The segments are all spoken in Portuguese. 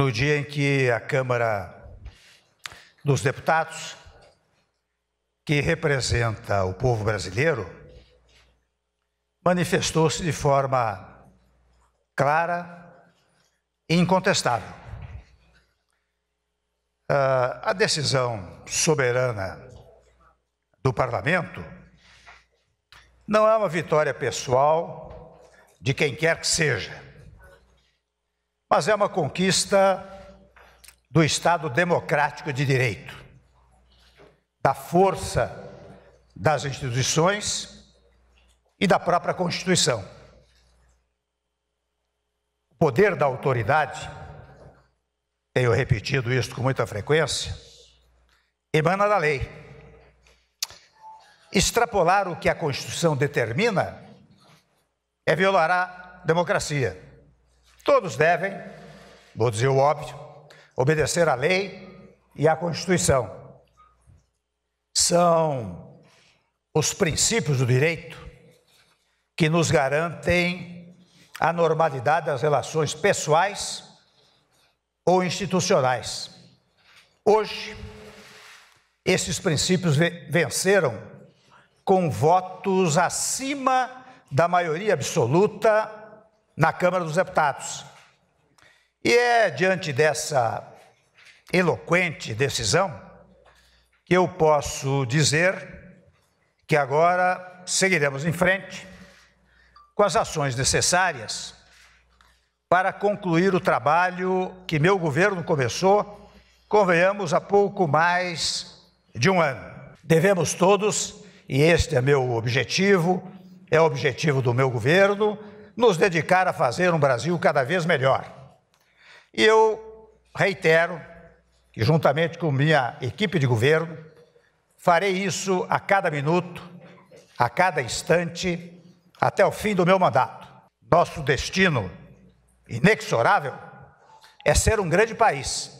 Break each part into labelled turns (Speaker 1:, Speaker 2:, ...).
Speaker 1: no dia em que a Câmara dos Deputados, que representa o povo brasileiro, manifestou-se de forma clara e incontestável. Ah, a decisão soberana do parlamento não é uma vitória pessoal de quem quer que seja mas é uma conquista do Estado democrático de direito, da força das instituições e da própria Constituição. O poder da autoridade, tenho repetido isso com muita frequência, emana da lei. Extrapolar o que a Constituição determina é violar a democracia. Todos devem, vou dizer o óbvio, obedecer à lei e à Constituição. São os princípios do direito que nos garantem a normalidade das relações pessoais ou institucionais. Hoje, esses princípios venceram com votos acima da maioria absoluta na Câmara dos Deputados. E é diante dessa eloquente decisão que eu posso dizer que agora seguiremos em frente com as ações necessárias para concluir o trabalho que meu governo começou, convenhamos, há pouco mais de um ano. Devemos todos, e este é meu objetivo, é o objetivo do meu governo, nos dedicar a fazer um Brasil cada vez melhor. E eu reitero que, juntamente com minha equipe de governo, farei isso a cada minuto, a cada instante, até o fim do meu mandato. Nosso destino inexorável é ser um grande país.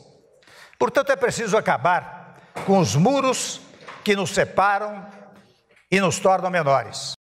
Speaker 1: Portanto, é preciso acabar com os muros que nos separam e nos tornam menores.